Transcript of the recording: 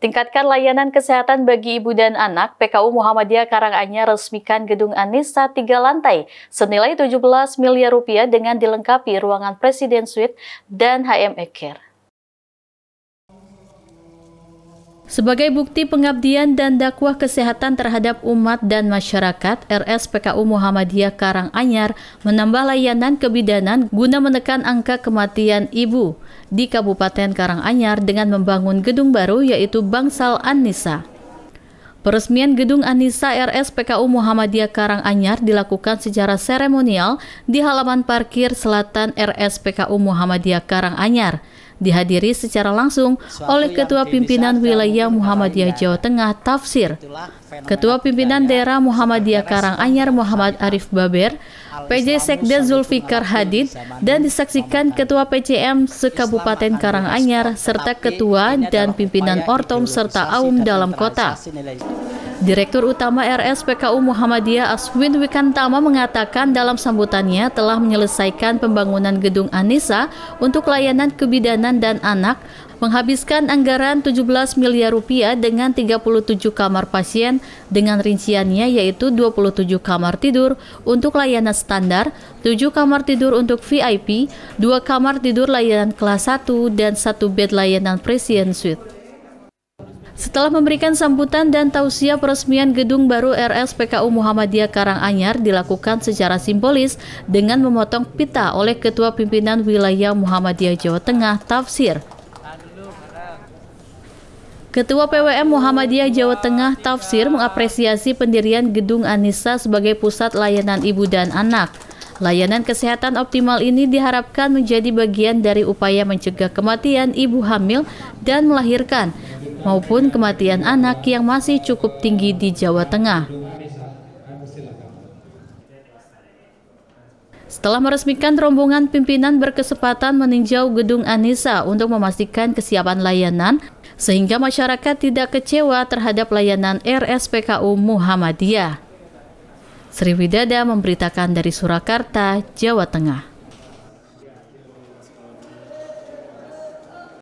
Tingkatkan layanan kesehatan bagi ibu dan anak, PKU Muhammadiyah Karanganyar resmikan gedung Anissa tiga lantai senilai 17 miliar rupiah dengan dilengkapi ruangan Presiden Suite dan HME Care. Sebagai bukti pengabdian dan dakwah kesehatan terhadap umat dan masyarakat, RS PKU Muhammadiyah Karanganyar menambah layanan kebidanan guna menekan angka kematian ibu di Kabupaten Karanganyar dengan membangun gedung baru yaitu Bangsal Anissa. Peresmian gedung Anissa RS PKU Muhammadiyah Karanganyar dilakukan secara seremonial di halaman parkir selatan RS PKU Muhammadiyah Karanganyar dihadiri secara langsung oleh Ketua Pimpinan Wilayah Muhammadiyah Jawa Tengah Tafsir, Ketua Pimpinan Daerah Muhammadiyah Karanganyar Muhammad Arif Baber, PJ Sekda Zulfikar Hadid, dan disaksikan Ketua PCM sekabupaten Karanganyar serta Ketua dan Pimpinan Ortom serta AUM dalam kota. Direktur Utama RS PKU Muhammadiyah Aswin Wikantama mengatakan dalam sambutannya telah menyelesaikan pembangunan gedung Anissa untuk layanan kebidanan dan anak, menghabiskan anggaran 17 miliar rupiah dengan 37 kamar pasien dengan rinciannya yaitu 27 kamar tidur untuk layanan standar, 7 kamar tidur untuk VIP, 2 kamar tidur layanan kelas 1 dan 1 bed layanan presiden suite. Setelah memberikan sambutan dan tausiah peresmian gedung baru RS PKU Muhammadiyah Karanganyar dilakukan secara simbolis dengan memotong pita oleh Ketua Pimpinan Wilayah Muhammadiyah Jawa Tengah Tafsir Ketua PWM Muhammadiyah Jawa Tengah Tafsir mengapresiasi pendirian Gedung Anissa sebagai pusat layanan ibu dan anak. Layanan kesehatan optimal ini diharapkan menjadi bagian dari upaya mencegah kematian ibu hamil dan melahirkan maupun kematian anak yang masih cukup tinggi di Jawa Tengah. Setelah meresmikan rombongan pimpinan berkesempatan meninjau gedung Anissa untuk memastikan kesiapan layanan sehingga masyarakat tidak kecewa terhadap layanan RSPKU Muhammadiyah. Sri Widada memberitakan dari Surakarta, Jawa Tengah.